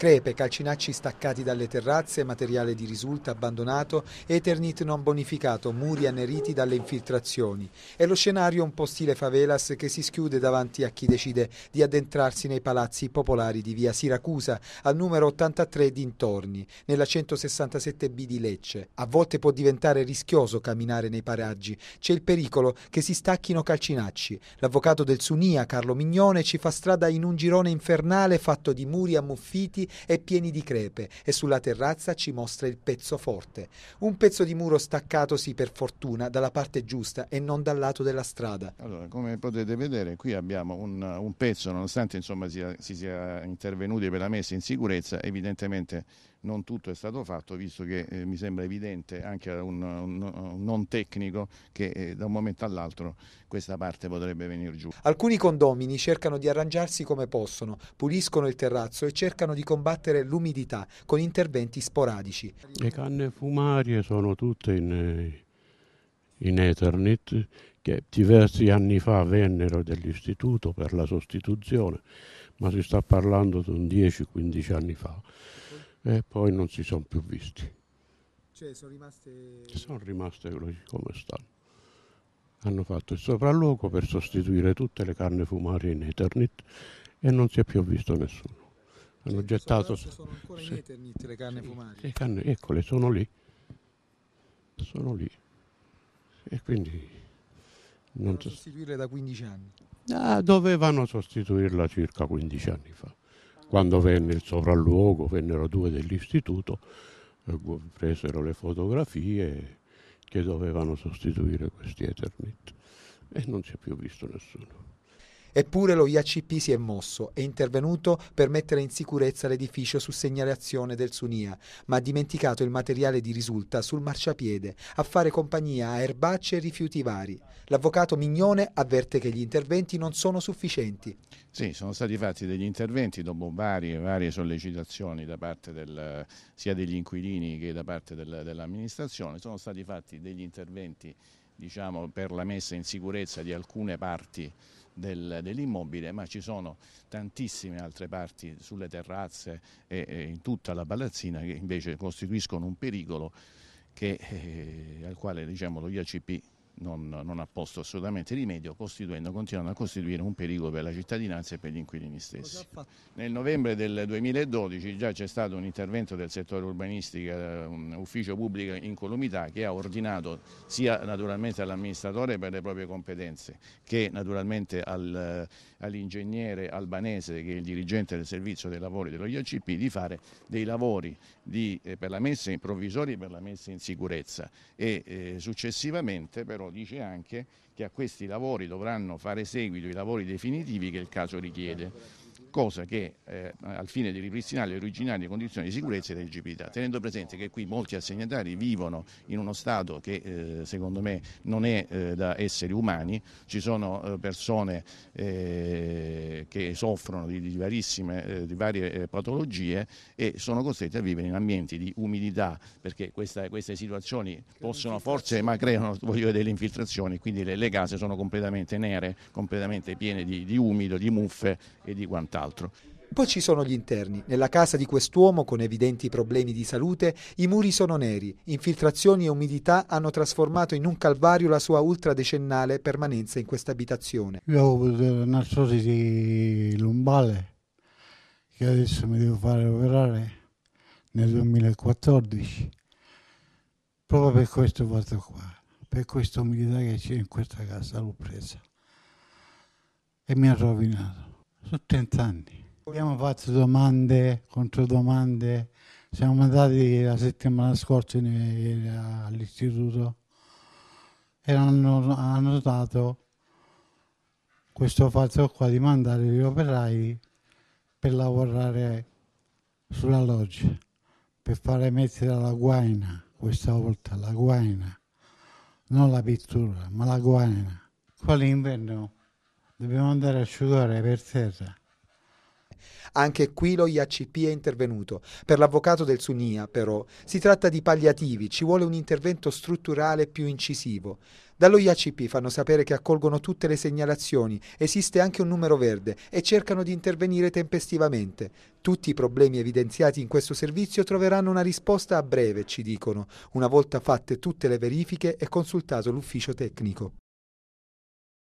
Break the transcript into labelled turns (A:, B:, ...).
A: Crepe, calcinacci staccati dalle terrazze, materiale di risulta abbandonato, Eternit non bonificato, muri anneriti dalle infiltrazioni. È lo scenario un po' stile favelas che si schiude davanti a chi decide di addentrarsi nei palazzi popolari di via Siracusa, al numero 83 dintorni, nella 167B di Lecce. A volte può diventare rischioso camminare nei paraggi. C'è il pericolo che si stacchino calcinacci. L'avvocato del Sunia, Carlo Mignone, ci fa strada in un girone infernale fatto di muri ammuffiti e pieni di crepe e sulla terrazza ci mostra il pezzo forte. Un pezzo di muro staccatosi per fortuna dalla parte giusta e non dal lato della strada. Allora, come potete vedere,
B: qui abbiamo un, un pezzo, nonostante insomma, sia, si sia intervenuti per la messa in sicurezza, evidentemente non tutto è stato fatto, visto che eh, mi sembra evidente anche a un, un,
A: un, non tecnico che eh, da un momento all'altro questa parte potrebbe venire giù. Alcuni condomini cercano di arrangiarsi come possono, puliscono il terrazzo e cercano di comunicare combattere l'umidità con interventi sporadici.
C: Le canne fumarie sono tutte in, eh, in Eternit che diversi anni fa vennero dell'istituto per la sostituzione, ma si sta parlando di 10-15 anni fa e poi non si sono più visti.
A: Cioè sono rimaste...
C: Sono rimaste così come stanno. Hanno fatto il sopralluogo per sostituire tutte le canne fumarie in Ethernet e non si è più visto nessuno hanno sì, gettato... Sono ancora in
A: Eternit le canne sì, fumarie. Le canne,
C: eccole, sono lì. Sono lì. E quindi... Non so...
A: sostituirle da 15 anni?
C: Ah, dovevano sostituirla circa 15 anni fa. Quando venne il sopralluogo, vennero due dell'istituto, eh, presero le fotografie che dovevano sostituire questi Eternit e non si è più visto nessuno.
A: Eppure lo IACP si è mosso, è intervenuto per mettere in sicurezza l'edificio su segnalazione del Sunia, ma ha dimenticato il materiale di risulta sul marciapiede, a fare compagnia a erbacce e rifiuti vari. L'avvocato Mignone avverte che gli interventi non sono sufficienti.
B: Sì, sono stati fatti degli interventi dopo varie, varie sollecitazioni da parte del, sia degli inquilini che da parte del, dell'amministrazione, sono stati fatti degli interventi diciamo, per la messa in sicurezza di alcune parti del, dell'immobile, ma ci sono tantissime altre parti sulle terrazze e, e, in tutta la palazzina che invece costituiscono un pericolo che, eh, al quale diciamo, lo IACP non, non ha posto assolutamente rimedio, costituendo, continuando a costituire un pericolo per la cittadinanza e per gli inquilini stessi. Nel novembre del 2012 già c'è stato un intervento del settore urbanistica, un ufficio pubblico in incolumità che ha ordinato sia naturalmente all'amministratore per le proprie competenze che naturalmente al, all'ingegnere albanese che è il dirigente del servizio dei lavori dello IACP di fare dei lavori di, eh, per la messa in provvisori e per la messa in sicurezza e eh, successivamente però dice anche che a questi lavori dovranno fare seguito i lavori definitivi che il caso richiede cosa che eh, al fine di ripristinare le originali condizioni di sicurezza e di elegibilità, tenendo presente che qui molti assegnatari vivono in uno stato che eh, secondo me non è eh, da esseri umani, ci sono eh, persone eh, che soffrono di, di, eh, di varie patologie e sono costretti a vivere in ambienti di umidità perché questa, queste situazioni possono forse ma creano dire, delle infiltrazioni, quindi le, le, case sono completamente nere, completamente piene di, di umido, di muffe e di quant'altro nient'altro.
A: Poi ci sono gli interni. Nella casa di quest'uomo, con evidenti problemi di salute, i muri sono neri. Infiltrazioni e umidità hanno trasformato in un calvario la sua ultradecennale permanenza in questa abitazione.
D: Io ho avuto una di lombale che adesso mi devo fare operare nel 2014. Proprio per questo vado qua, per questa umidità che c'è in questa casa l'ho presa e mi ha rovinato. Sono 30 anni. Abbiamo fatto domande, controdomande, siamo andati la settimana scorsa all'istituto e hanno, hanno notato questo fatto qua di mandare gli operai per lavorare sulla loggia, per fare mettere la guaina, questa volta la guaina, non la pittura, ma la guaina. Qua l'inverno Dobbiamo andare a asciugare per terra.
A: Anche qui lo IACP è intervenuto. Per l'avvocato del Sunia, però, si tratta di palliativi, ci vuole un intervento strutturale più incisivo. Dallo IACP fanno sapere che accolgono tutte le segnalazioni, esiste anche un numero verde e cercano di intervenire tempestivamente. Tutti i problemi evidenziati in questo servizio troveranno una risposta a breve, ci dicono, una volta fatte tutte le verifiche e consultato l'ufficio tecnico.